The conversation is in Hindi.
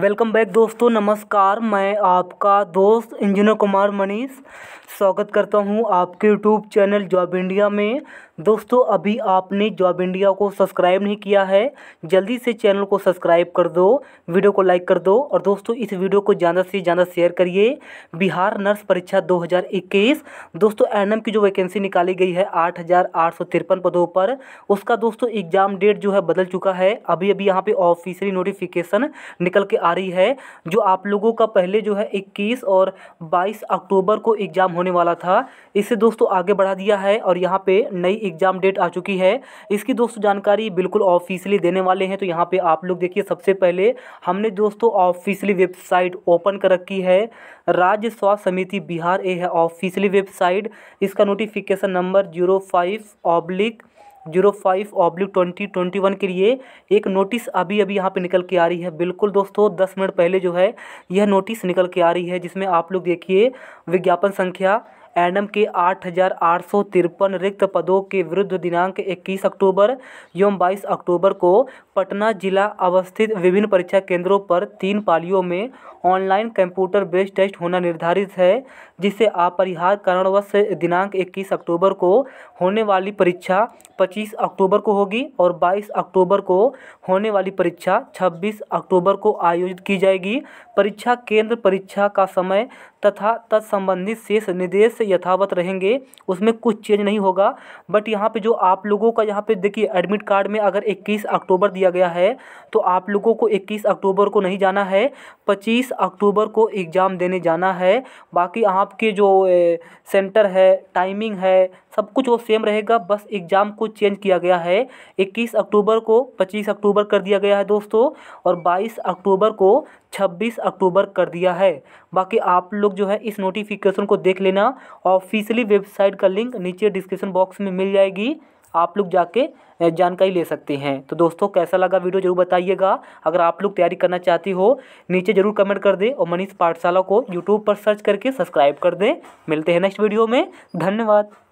वेलकम बैक दोस्तों नमस्कार मैं आपका दोस्त इंजीनियर कुमार मनीष स्वागत करता हूं आपके यूट्यूब चैनल जॉब इंडिया में दोस्तों अभी आपने जॉब इंडिया को सब्सक्राइब नहीं किया है जल्दी से चैनल को सब्सक्राइब कर दो वीडियो को लाइक कर दो और दोस्तों इस वीडियो को ज़्यादा से ज़्यादा शेयर करिए बिहार नर्स परीक्षा दो दोस्तों एन की जो वैकेंसी निकाली गई है आठ पदों पर उसका दोस्तों एग्ज़ाम डेट जो है बदल चुका है अभी अभी यहाँ पर ऑफिशियली नोटिफिकेशन निकल के आ रही है जो आप लोगों का पहले जो है 21 और 22 अक्टूबर को एग्ज़ाम होने वाला था इसे दोस्तों आगे बढ़ा दिया है और यहाँ पे नई एग्ज़ाम डेट आ चुकी है इसकी दोस्तों जानकारी बिल्कुल ऑफिशियली देने वाले हैं तो यहाँ पर आप लोग देखिए सबसे पहले हमने दोस्तों ऑफिशियली वेबसाइट ओपन कर रखी है राज्य स्वास्थ्य समिति बिहार ए है ऑफिशियली वेबसाइट इसका notification number zero five oblique zero five oblique twenty twenty one के लिए एक नोटिस अभी अभी यहाँ पे निकल के आ रही है बिल्कुल दोस्तों दस मिनट पहले जो है यह नोटिस निकल के आ रही है जिसमें आप लोग देखिए विज्ञापन संख्या एनम के आठ हज़ार आठ सौ तिरपन रिक्त पदों के विरुद्ध दिनांक इक्कीस अक्टूबर एवं बाईस अक्टूबर को पटना जिला अवस्थित विभिन्न परीक्षा केंद्रों पर तीन पालियों में ऑनलाइन कंप्यूटर बेस्ड टेस्ट होना निर्धारित है जिसे अपरिहार्य कारणवश दिनांक 21 अक्टूबर को होने वाली परीक्षा 25 अक्टूबर को होगी और 22 अक्टूबर को होने वाली परीक्षा 26 अक्टूबर को आयोजित की जाएगी परीक्षा केंद्र परीक्षा का समय तथा तत्संबंधित शेष निर्देश यथावत रहेंगे उसमें कुछ चेंज नहीं होगा बट यहाँ पे जो आप लोगों का यहाँ पे देखिए एडमिट कार्ड में अगर 21 अक्टूबर दिया गया है तो आप लोगों को 21 अक्टूबर को नहीं जाना है 25 अक्टूबर को एग्ज़ाम देने जाना है बाकी आपके जो सेंटर है टाइमिंग है सब कुछ वो सेम रहेगा बस एग्ज़ाम को चेंज किया गया है 21 अक्टूबर को 25 अक्टूबर कर दिया गया है दोस्तों और 22 अक्टूबर को 26 अक्टूबर कर दिया है बाकी आप लोग जो है इस नोटिफिकेशन को देख लेना ऑफिशियली वेबसाइट का लिंक नीचे डिस्क्रिप्शन बॉक्स में मिल जाएगी आप लोग जाके जानकारी ले सकते हैं तो दोस्तों कैसा लगा वीडियो जरूर बताइएगा अगर आप लोग तैयारी करना चाहती हो नीचे जरूर कमेंट कर दें और मनीष पाठशाला को यूट्यूब पर सर्च करके सब्सक्राइब कर दें मिलते हैं नेक्स्ट वीडियो में धन्यवाद